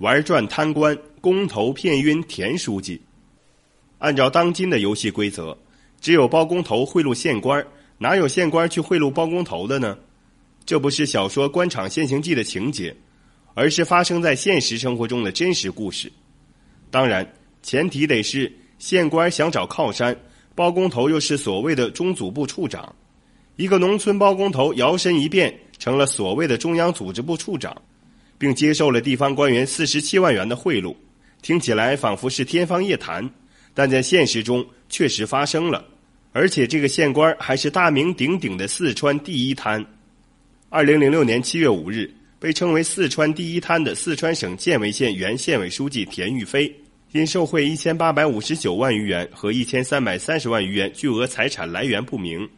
玩转贪官，工头骗晕田书记。按照当今的游戏规则，只有包工头贿赂县官哪有县官去贿赂包工头的呢？这不是小说《官场现形记》的情节，而是发生在现实生活中的真实故事。当然，前提得是县官想找靠山，包工头又是所谓的中组部处长，一个农村包工头摇身一变成了所谓的中央组织部处长。并接受了地方官员四十七万元的贿赂，听起来仿佛是天方夜谭，但在现实中确实发生了。而且这个县官还是大名鼎鼎的四川第一贪。二零零六年七月五日，被称为四川第一贪的四川省犍为县原县委书记田玉飞，因受贿一千八百五十九万余元和一千三百三十万余元巨额财产来源不明，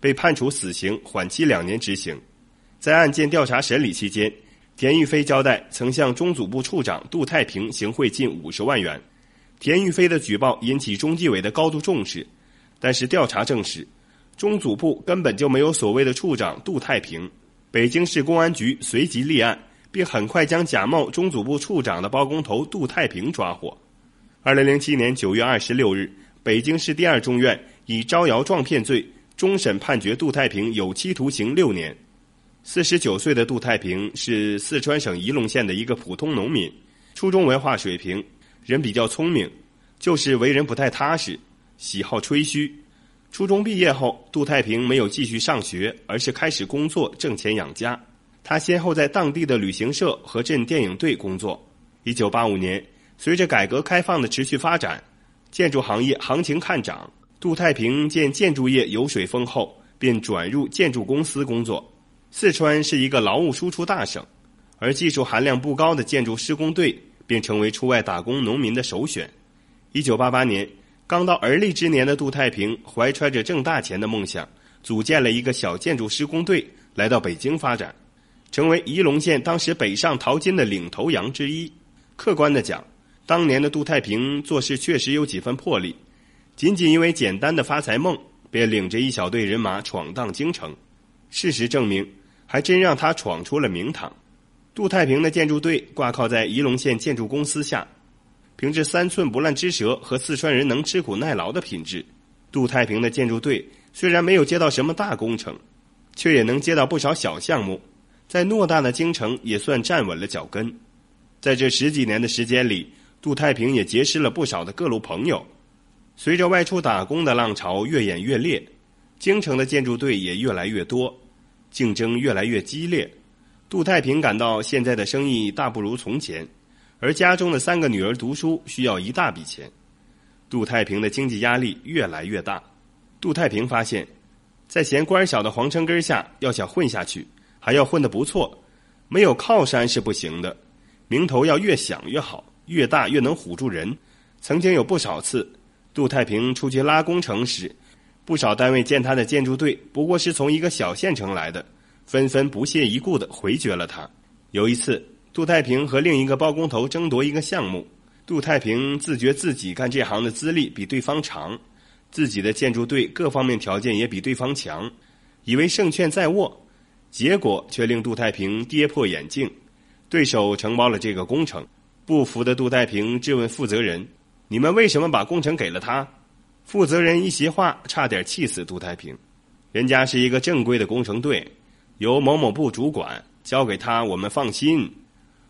被判处死刑，缓期两年执行。在案件调查审理期间。田玉飞交代，曾向中组部处长杜太平行贿近五十万元。田玉飞的举报引起中纪委的高度重视，但是调查证实，中组部根本就没有所谓的处长杜太平。北京市公安局随即立案，并很快将假冒中组部处长的包工头杜太平抓获。二零零七年九月二十六日，北京市第二中院以招摇撞骗罪终审判决杜太平有期徒刑六年。四十九岁的杜太平是四川省仪陇县的一个普通农民，初中文化水平，人比较聪明，就是为人不太踏实，喜好吹嘘。初中毕业后，杜太平没有继续上学，而是开始工作挣钱养家。他先后在当地的旅行社和镇电影队工作。一九八五年，随着改革开放的持续发展，建筑行业行情看涨，杜太平见建筑业油水丰厚，便转入建筑公司工作。四川是一个劳务输出大省，而技术含量不高的建筑施工队便成为出外打工农民的首选。1988年，刚到而立之年的杜太平怀揣着挣大钱的梦想，组建了一个小建筑施工队，来到北京发展，成为仪陇县当时北上淘金的领头羊之一。客观的讲，当年的杜太平做事确实有几分魄力，仅仅因为简单的发财梦，便领着一小队人马闯荡京城。事实证明。还真让他闯出了名堂。杜太平的建筑队挂靠在仪陇县建筑公司下，凭着三寸不烂之舌和四川人能吃苦耐劳的品质，杜太平的建筑队虽然没有接到什么大工程，却也能接到不少小项目，在偌大的京城也算站稳了脚跟。在这十几年的时间里，杜太平也结识了不少的各路朋友。随着外出打工的浪潮越演越烈，京城的建筑队也越来越多。竞争越来越激烈，杜太平感到现在的生意大不如从前，而家中的三个女儿读书需要一大笔钱，杜太平的经济压力越来越大。杜太平发现，在嫌官小的皇城根下，要想混下去，还要混得不错，没有靠山是不行的，名头要越响越好，越大越能唬住人。曾经有不少次，杜太平出去拉工程时。不少单位见他的建筑队不过是从一个小县城来的，纷纷不屑一顾地回绝了他。有一次，杜太平和另一个包工头争夺一个项目，杜太平自觉自己干这行的资历比对方长，自己的建筑队各方面条件也比对方强，以为胜券在握，结果却令杜太平跌破眼镜。对手承包了这个工程，不服的杜太平质问负责人：“你们为什么把工程给了他？”负责人一席话差点气死杜太平，人家是一个正规的工程队，由某某部主管，交给他我们放心。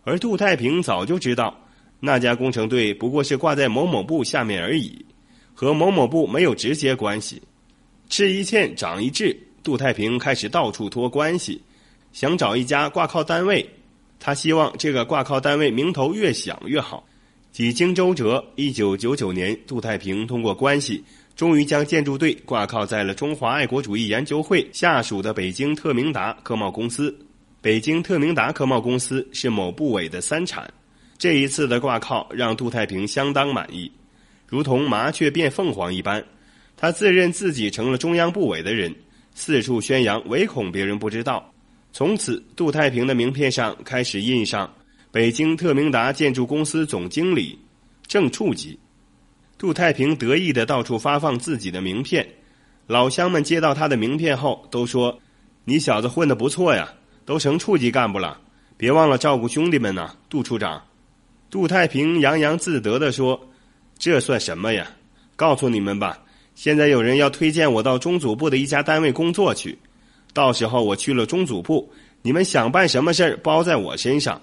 而杜太平早就知道那家工程队不过是挂在某某部下面而已，和某某部没有直接关系。吃一堑长一智，杜太平开始到处托关系，想找一家挂靠单位。他希望这个挂靠单位名头越响越好。几经周折，一九九九年，杜太平通过关系，终于将建筑队挂靠在了中华爱国主义研究会下属的北京特明达科贸公司。北京特明达科贸公司是某部委的三产。这一次的挂靠让杜太平相当满意，如同麻雀变凤凰一般，他自认自己成了中央部委的人，四处宣扬，唯恐别人不知道。从此，杜太平的名片上开始印上。北京特明达建筑公司总经理，正处级，杜太平得意的到处发放自己的名片。老乡们接到他的名片后都说：“你小子混得不错呀，都成处级干部了，别忘了照顾兄弟们呐。”杜处长，杜太平洋洋自得的说：“这算什么呀？告诉你们吧，现在有人要推荐我到中组部的一家单位工作去，到时候我去了中组部，你们想办什么事儿包在我身上。”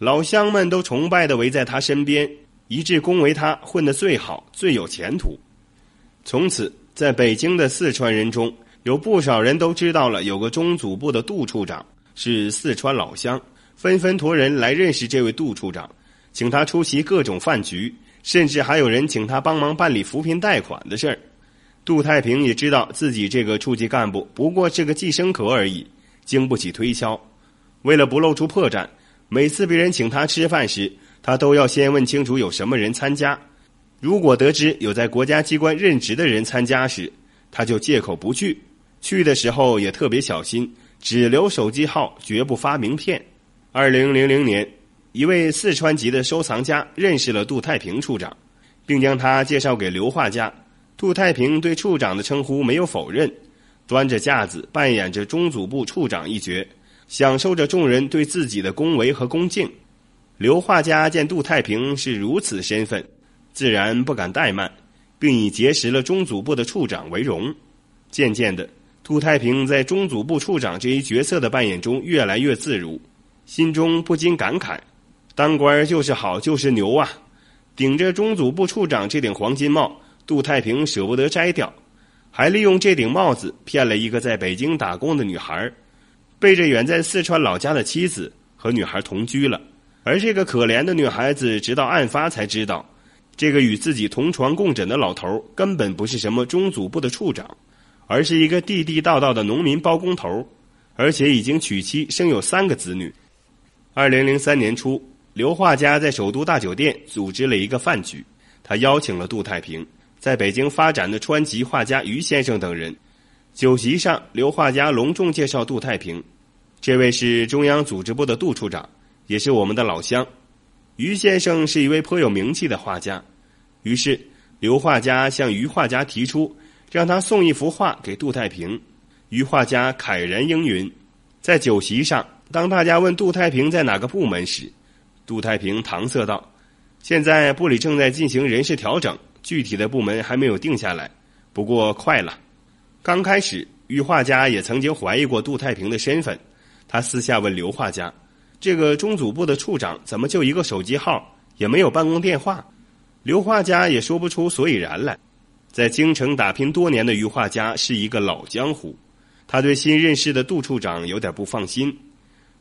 老乡们都崇拜的围在他身边，一致恭维他混得最好、最有前途。从此，在北京的四川人中有不少人都知道了有个中组部的杜处长是四川老乡，纷纷托人来认识这位杜处长，请他出席各种饭局，甚至还有人请他帮忙办理扶贫贷款的事儿。杜太平也知道自己这个处级干部不过是个寄生壳而已，经不起推敲。为了不露出破绽。每次别人请他吃饭时，他都要先问清楚有什么人参加。如果得知有在国家机关任职的人参加时，他就借口不去。去的时候也特别小心，只留手机号，绝不发名片。二零零零年，一位四川籍的收藏家认识了杜太平处长，并将他介绍给刘画家。杜太平对处长的称呼没有否认，端着架子扮演着中组部处长一角。享受着众人对自己的恭维和恭敬，刘画家见杜太平是如此身份，自然不敢怠慢，并以结识了中组部的处长为荣。渐渐的，杜太平在中组部处长这一角色的扮演中越来越自如，心中不禁感慨：当官就是好，就是牛啊！顶着中组部处长这顶黄金帽，杜太平舍不得摘掉，还利用这顶帽子骗了一个在北京打工的女孩背着远在四川老家的妻子和女孩同居了，而这个可怜的女孩子直到案发才知道，这个与自己同床共枕的老头根本不是什么中组部的处长，而是一个地地道道的农民包工头，而且已经娶妻生有三个子女。二零零三年初，刘画家在首都大酒店组织了一个饭局，他邀请了杜太平在北京发展的川籍画家于先生等人。酒席上，刘画家隆重介绍杜太平：“这位是中央组织部的杜处长，也是我们的老乡。”于先生是一位颇有名气的画家。于是，刘画家向于画家提出，让他送一幅画给杜太平。于画家慨然应允。在酒席上，当大家问杜太平在哪个部门时，杜太平搪塞道：“现在部里正在进行人事调整，具体的部门还没有定下来，不过快了。”刚开始，余画家也曾经怀疑过杜太平的身份。他私下问刘画家：“这个中组部的处长怎么就一个手机号，也没有办公电话？”刘画家也说不出所以然来。在京城打拼多年的余画家是一个老江湖，他对新认识的杜处长有点不放心。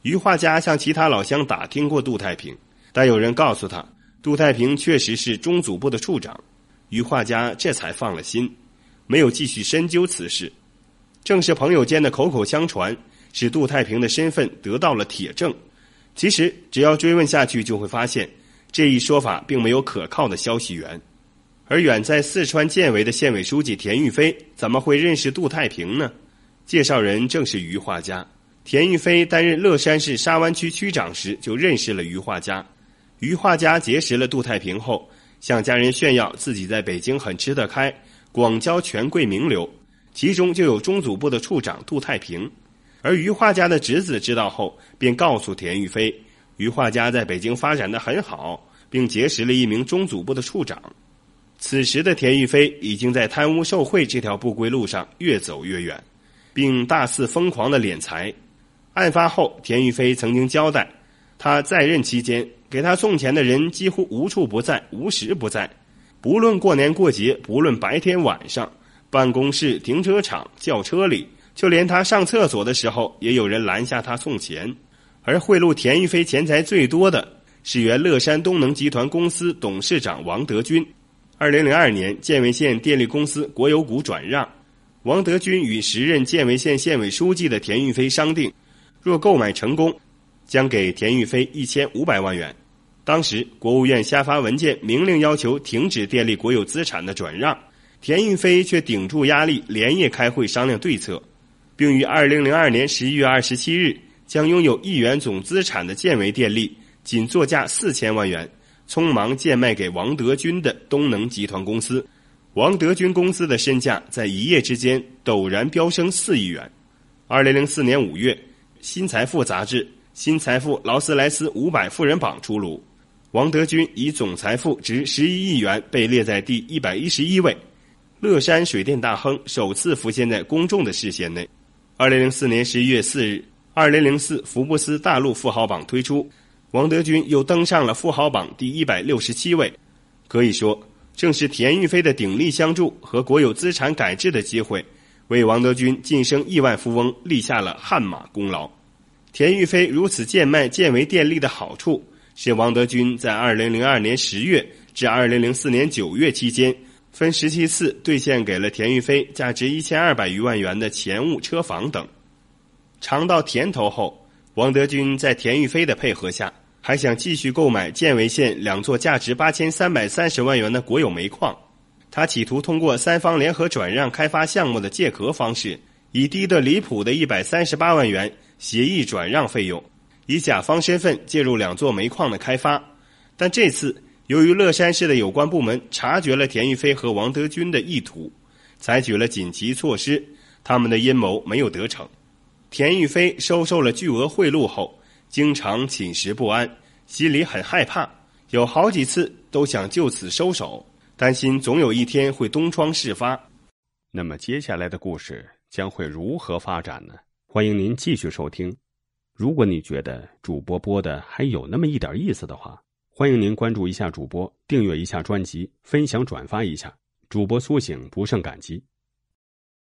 余画家向其他老乡打听过杜太平，但有人告诉他，杜太平确实是中组部的处长。余画家这才放了心。没有继续深究此事，正是朋友间的口口相传，使杜太平的身份得到了铁证。其实，只要追问下去，就会发现这一说法并没有可靠的消息源。而远在四川建委的县委书记田玉飞怎么会认识杜太平呢？介绍人正是余画家。田玉飞担任乐山市沙湾区区长时就认识了余画家。余画家结识了杜太平后，向家人炫耀自己在北京很吃得开。广交权贵名流，其中就有中组部的处长杜太平，而余画家的侄子知道后，便告诉田玉飞，余画家在北京发展的很好，并结识了一名中组部的处长。此时的田玉飞已经在贪污受贿这条不归路上越走越远，并大肆疯狂的敛财。案发后，田玉飞曾经交代，他在任期间给他送钱的人几乎无处不在，无时不在。无论过年过节，不论白天晚上，办公室、停车场、轿车里，就连他上厕所的时候，也有人拦下他送钱。而贿赂田玉飞钱财最多的是原乐山东能集团公司董事长王德军。二零零二年，建为县电力公司国有股转让，王德军与时任建为县县委书记的田玉飞商定，若购买成功，将给田玉飞一千五百万元。当时，国务院下发文件，明令要求停止电力国有资产的转让。田玉飞却顶住压力，连夜开会商量对策，并于二零零二年十一月二十七日，将拥有亿元总资产的建维电力，仅作价四千万元，匆忙贱卖给王德军的东能集团公司。王德军公司的身价在一夜之间陡然飙升四亿元。二零零四年五月，《新财富》杂志《新财富劳斯莱斯五百富人榜》出炉。王德军以总财富值十一亿元被列在第一百一十一位，乐山水电大亨首次浮现在公众的视线内。二零零四年十一月四日，二零零四福布斯大陆富豪榜推出，王德军又登上了富豪榜第一百六十七位。可以说，正是田玉飞的鼎力相助和国有资产改制的机会，为王德军晋升亿万富翁立下了汗马功劳。田玉飞如此贱卖贱为电力的好处。是王德军在2002年10月至2004年9月期间，分17次兑现给了田玉飞价值1200余万元的钱物、车房等。尝到甜头后，王德军在田玉飞的配合下，还想继续购买建为县两座价值8330万元的国有煤矿。他企图通过三方联合转让开发项目的借壳方式，以低得离谱的138万元协议转让费用。以甲方身份介入两座煤矿的开发，但这次由于乐山市的有关部门察觉了田玉飞和王德军的意图，采取了紧急措施，他们的阴谋没有得逞。田玉飞收受了巨额贿赂后，经常寝食不安，心里很害怕，有好几次都想就此收手，担心总有一天会东窗事发。那么接下来的故事将会如何发展呢？欢迎您继续收听。如果你觉得主播播的还有那么一点意思的话，欢迎您关注一下主播，订阅一下专辑，分享转发一下，主播苏醒不胜感激。